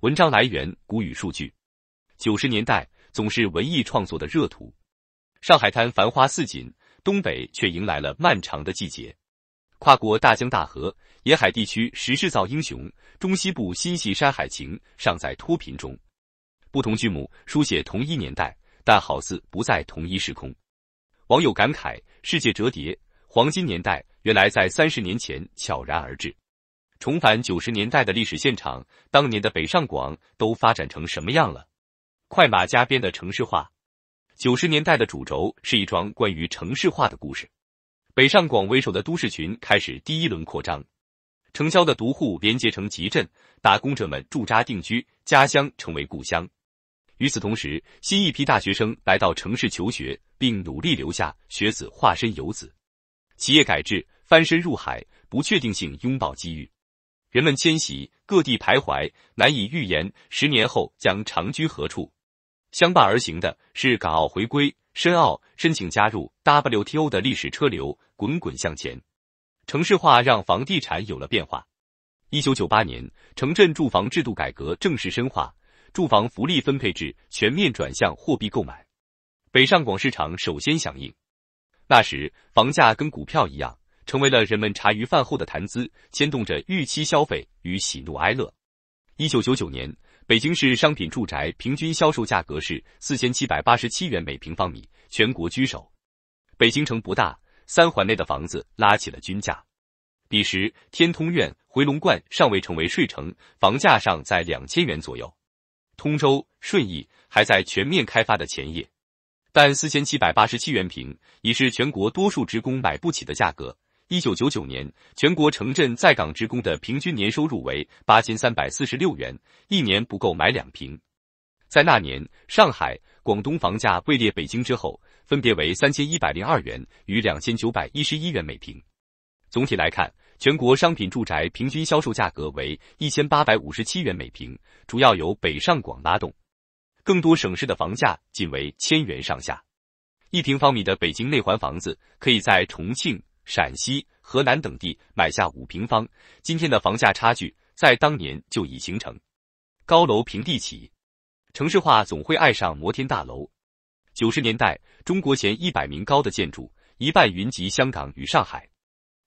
文章来源：谷雨数据。九十年代总是文艺创作的热土，上海滩繁花似锦，东北却迎来了漫长的季节。跨过大江大河，沿海地区时势造英雄，中西部新戏山海情尚在脱贫中。不同剧目书写同一年代，但好似不在同一时空。网友感慨：世界折叠，黄金年代原来在三十年前悄然而至。重返九十年代的历史现场，当年的北上广都发展成什么样了？快马加鞭的城市化，九十年代的主轴是一桩关于城市化的故事。北上广为首的都市群开始第一轮扩张，城郊的独户连结成集镇，打工者们驻扎定居，家乡成为故乡。与此同时，新一批大学生来到城市求学，并努力留下，学子化身游子。企业改制，翻身入海，不确定性拥抱机遇。人们迁徙，各地徘徊，难以预言十年后将长居何处。相伴而行的是港澳回归、深澳申请加入 WTO 的历史车流滚滚向前。城市化让房地产有了变化。一九九八年，城镇住房制度改革正式深化，住房福利分配制全面转向货币购买。北上广市场首先响应，那时房价跟股票一样。成为了人们茶余饭后的谈资，牵动着预期消费与喜怒哀乐。一九九九年，北京市商品住宅平均销售价格是四千七百八十七元每平方米，全国居首。北京城不大，三环内的房子拉起了均价。彼时，天通苑、回龙观尚未成为睡城，房价尚在两千元左右。通州、顺义还在全面开发的前夜，但四千七百八十七元平已是全国多数职工买不起的价格。一九九九年，全国城镇在岗职工的平均年收入为八千三百四十六元，一年不够买两平。在那年，上海、广东房价位列北京之后，分别为三千一百零二元与两千九百一十一元每平。总体来看，全国商品住宅平均销售价格为一千八百五十七元每平，主要由北上广拉动，更多省市的房价仅为千元上下。一平方米的北京内环房子，可以在重庆。陕西、河南等地买下五平方，今天的房价差距在当年就已形成。高楼平地起，城市化总会爱上摩天大楼。九十年代，中国前一百名高的建筑，一半云集香港与上海，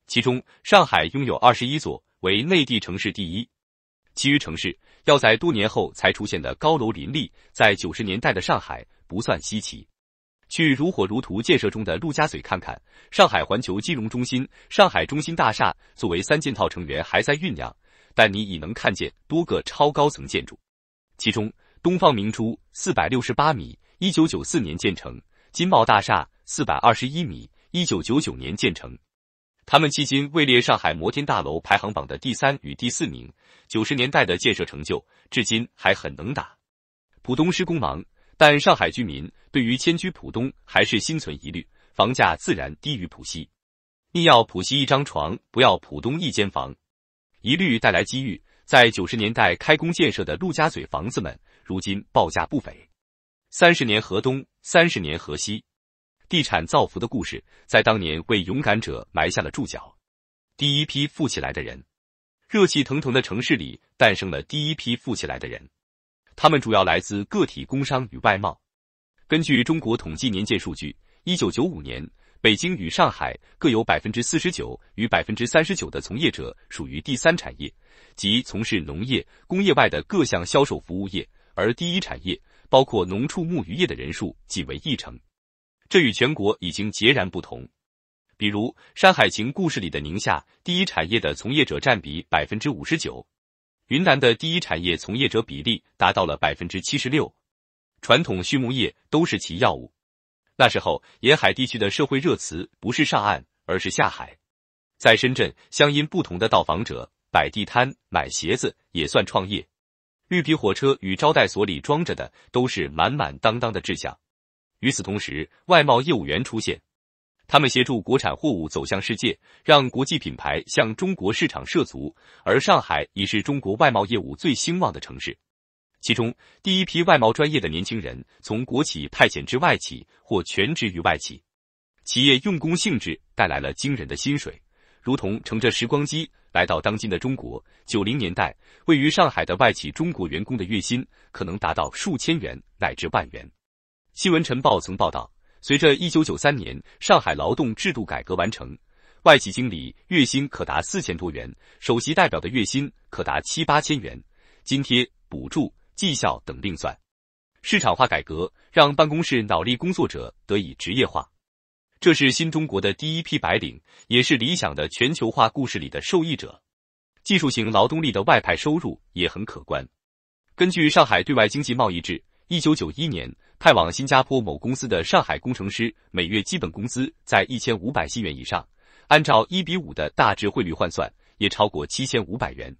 其中上海拥有二十一座，为内地城市第一。其余城市要在多年后才出现的高楼林立，在九十年代的上海不算稀奇。去如火如荼建设中的陆家嘴看看，上海环球金融中心、上海中心大厦作为三件套成员还在酝酿，但你已能看见多个超高层建筑，其中东方明珠四百六十八米，一九九四年建成；金茂大厦四百二十一米，一九九九年建成。他们迄今位列上海摩天大楼排行榜的第三与第四名。九十年代的建设成就，至今还很能打。浦东施工忙。但上海居民对于迁居浦东还是心存疑虑，房价自然低于浦西。宁要浦西一张床，不要浦东一间房。疑虑带来机遇，在九十年代开工建设的陆家嘴房子们，如今报价不菲。三十年河东，三十年河西，地产造福的故事，在当年为勇敢者埋下了注脚。第一批富起来的人，热气腾腾的城市里诞生了第一批富起来的人。他们主要来自个体工商与外贸。根据中国统计年鉴数据，一九九五年，北京与上海各有百分之四十九与百分之三十九的从业者属于第三产业，即从事农业、工业外的各项销售服务业；而第一产业，包括农、畜、牧、渔业的人数仅为一成。这与全国已经截然不同。比如《山海情》故事里的宁夏，第一产业的从业者占比百分之五十九。云南的第一产业从业者比例达到了百分之七十六，传统畜牧业都是其要务。那时候，沿海地区的社会热词不是上岸，而是下海。在深圳，乡音不同的到访者摆地摊买鞋子也算创业。绿皮火车与招待所里装着的都是满满当当的志向。与此同时，外贸业务员出现。他们协助国产货物走向世界，让国际品牌向中国市场涉足。而上海已是中国外贸业务最兴旺的城市。其中，第一批外贸专业的年轻人从国企派遣至外企，或全职于外企。企业用工性质带来了惊人的薪水，如同乘着时光机来到当今的中国。九零年代，位于上海的外企中国员工的月薪可能达到数千元乃至万元。《新闻晨报》曾报道。随着一九九三年上海劳动制度改革完成，外企经理月薪可达四千多元，首席代表的月薪可达七八千元，津贴、补助、绩效等另算。市场化改革让办公室脑力工作者得以职业化，这是新中国的第一批白领，也是《理想》的全球化故事里的受益者。技术型劳动力的外派收入也很可观。根据《上海对外经济贸易制，一九九一年。派往新加坡某公司的上海工程师，每月基本工资在一千五百新元以上，按照一比五的大致汇率换算，也超过七千五百元。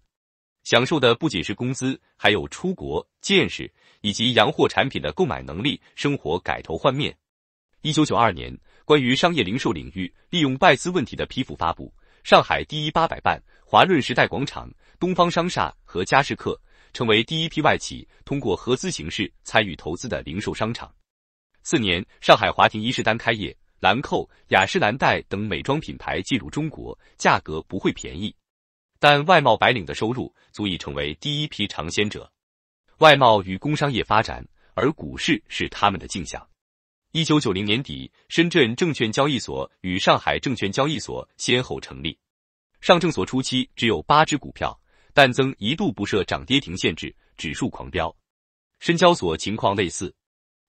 享受的不仅是工资，还有出国见识，以及洋货产品的购买能力，生活改头换面。一九九二年，关于商业零售领域利用外资问题的批复发布，上海第一八百办、华润时代广场、东方商厦和佳世客。成为第一批外企通过合资形式参与投资的零售商场。次年，上海华庭伊势丹开业，兰蔻、雅诗兰黛等美妆品牌进入中国，价格不会便宜。但外贸白领的收入足以成为第一批尝鲜者。外贸与工商业发展，而股市是他们的镜像。一九九零年底，深圳证券交易所与上海证券交易所先后成立。上证所初期只有八只股票。但曾一度不设涨跌停限制，指数狂飙。深交所情况类似，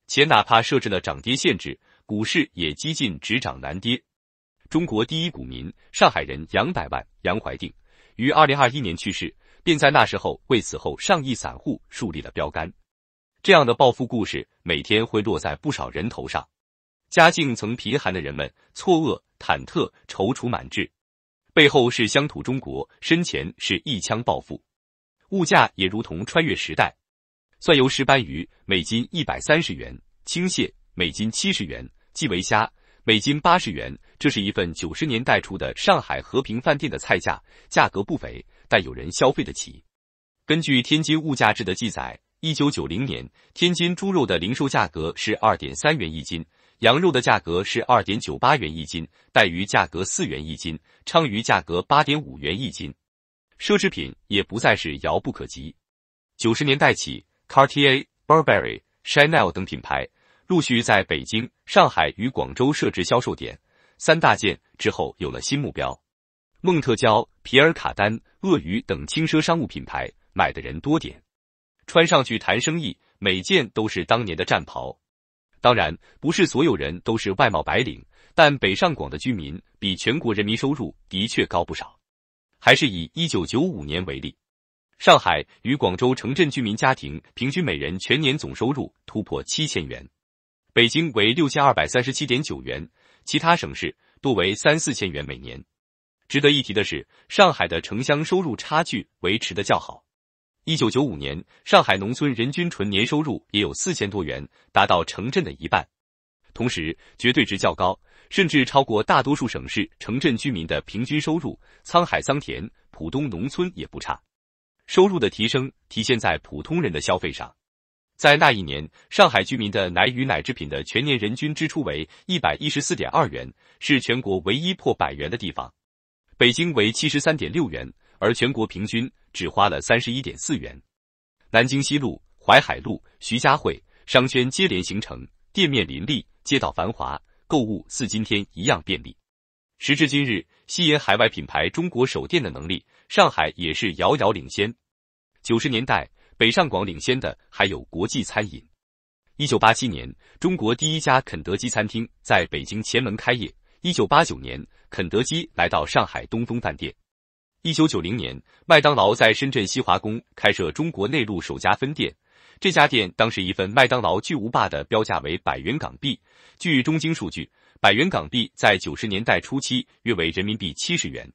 且哪怕设置了涨跌限制，股市也几近只涨难跌。中国第一股民、上海人杨百万杨怀定于二零二一年去世，便在那时候为此后上亿散户树立了标杆。这样的暴富故事每天会落在不少人头上。家境曾贫寒的人们，错愕、忐忑、踌躇满志。背后是乡土中国，身前是一腔暴富，物价也如同穿越时代。蒜油石斑鱼每斤一百三十元，青蟹每斤七十元，基围虾每斤八十元。这是一份九十年代初的上海和平饭店的菜价，价格不菲，但有人消费得起。根据天津物价志的记载，一九九零年天津猪肉的零售价格是二点三元一斤。羊肉的价格是二点九八元一斤，带鱼价格四元一斤，鲳鱼价格八点五元一斤。奢侈品也不再是遥不可及。九十年代起，Cartier、Burberry、Chanel 等品牌陆续在北京、上海与广州设置销售点。三大件之后有了新目标，孟特娇、皮尔卡丹、鳄鱼等轻奢商务品牌买的人多点，穿上去谈生意，每件都是当年的战袍。当然，不是所有人都是外贸白领，但北上广的居民比全国人民收入的确高不少。还是以一九九五年为例，上海与广州城镇居民家庭平均每人全年总收入突破七千元，北京为六千二百三十七点九元，其他省市多为三四千元每年。值得一提的是，上海的城乡收入差距维持的较好。一九九五年，上海农村人均纯年收入也有四千多元，达到城镇的一半，同时绝对值较高，甚至超过大多数省市城镇居民的平均收入。沧海桑田，浦东农村也不差。收入的提升体现在普通人的消费上。在那一年，上海居民的奶与奶制品的全年人均支出为一百一十四点二元，是全国唯一破百元的地方。北京为七十三点六元。而全国平均只花了三十一点四元。南京西路、淮海路、徐家汇商圈接连形成，店面林立，街道繁华，购物似今天一样便利。时至今日，吸引海外品牌中国首店的能力，上海也是遥遥领先。九十年代，北上广领先的还有国际餐饮。一九八七年，中国第一家肯德基餐厅在北京前门开业；一九八九年，肯德基来到上海东风饭店。一九九零年，麦当劳在深圳西华宫开设中国内陆首家分店。这家店当时一份麦当劳巨无霸的标价为百元港币。据中经数据，百元港币在九十年代初期约为人民币七十元。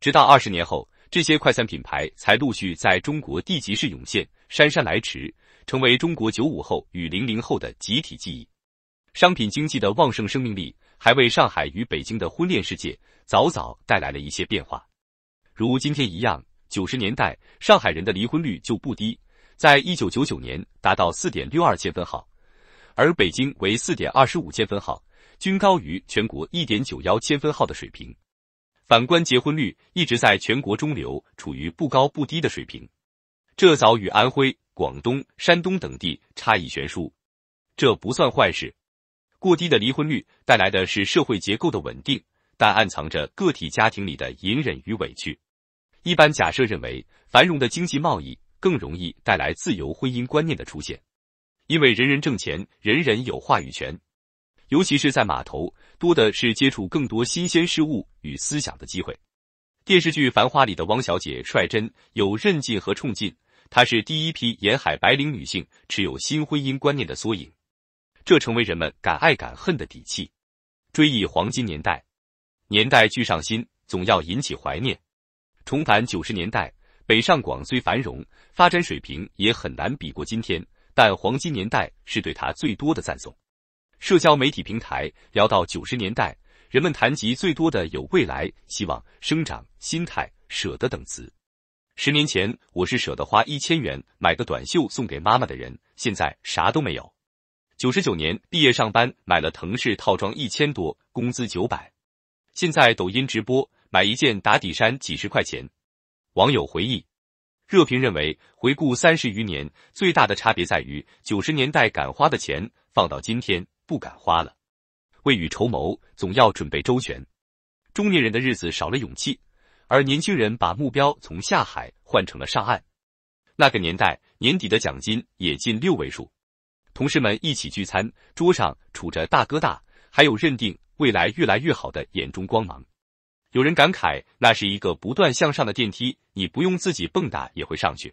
直到二十年后，这些快餐品牌才陆续在中国地级市涌现，姗姗来迟，成为中国九五后与零零后的集体记忆。商品经济的旺盛生命力，还为上海与北京的婚恋世界早早带来了一些变化。如今天一样，九十年代上海人的离婚率就不低，在一九九九年达到四点六二千分号，而北京为四点二十五千分号，均高于全国一点九幺千分号的水平。反观结婚率，一直在全国中流，处于不高不低的水平，这早与安徽、广东、山东等地差异悬殊。这不算坏事，过低的离婚率带来的是社会结构的稳定，但暗藏着个体家庭里的隐忍与委屈。一般假设认为，繁荣的经济贸易更容易带来自由婚姻观念的出现，因为人人挣钱，人人有话语权，尤其是在码头，多的是接触更多新鲜事物与思想的机会。电视剧《繁花》里的汪小姐，率真、有韧劲和冲劲，她是第一批沿海白领女性持有新婚姻观念的缩影，这成为人们敢爱敢恨的底气。追忆黄金年代，年代聚上新，总要引起怀念。重返九十年代，北上广虽繁荣，发展水平也很难比过今天，但黄金年代是对他最多的赞颂。社交媒体平台聊到九十年代，人们谈及最多的有未来、希望、生长、心态、舍得等词。十年前，我是舍得花一千元买个短袖送给妈妈的人，现在啥都没有。九十九年毕业上班，买了腾势套装一千多，工资九百。现在抖音直播。买一件打底衫几十块钱，网友回忆。热评认为，回顾三十余年，最大的差别在于九十年代敢花的钱，放到今天不敢花了。未雨绸缪，总要准备周全。中年人的日子少了勇气，而年轻人把目标从下海换成了上岸。那个年代年底的奖金也近六位数，同事们一起聚餐，桌上杵着大哥大，还有认定未来越来越好的眼中光芒。有人感慨，那是一个不断向上的电梯，你不用自己蹦跶也会上去。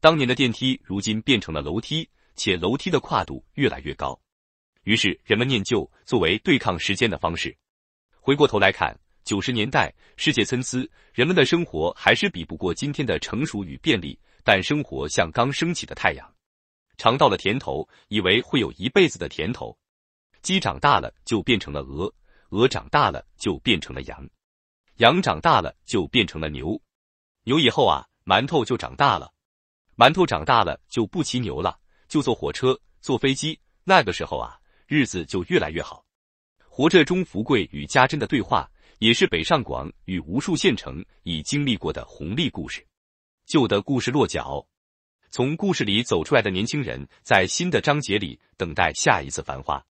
当年的电梯如今变成了楼梯，且楼梯的跨度越来越高。于是人们念旧，作为对抗时间的方式。回过头来看，九十年代世界参差，人们的生活还是比不过今天的成熟与便利。但生活像刚升起的太阳，尝到了甜头，以为会有一辈子的甜头。鸡长大了就变成了鹅，鹅长大了就变成了羊。羊长大了就变成了牛，牛以后啊，馒头就长大了，馒头长大了就不骑牛了，就坐火车、坐飞机。那个时候啊，日子就越来越好。活着中，福贵与家珍的对话，也是北上广与无数县城已经历过的红利故事。旧的故事落脚，从故事里走出来的年轻人，在新的章节里等待下一次繁花。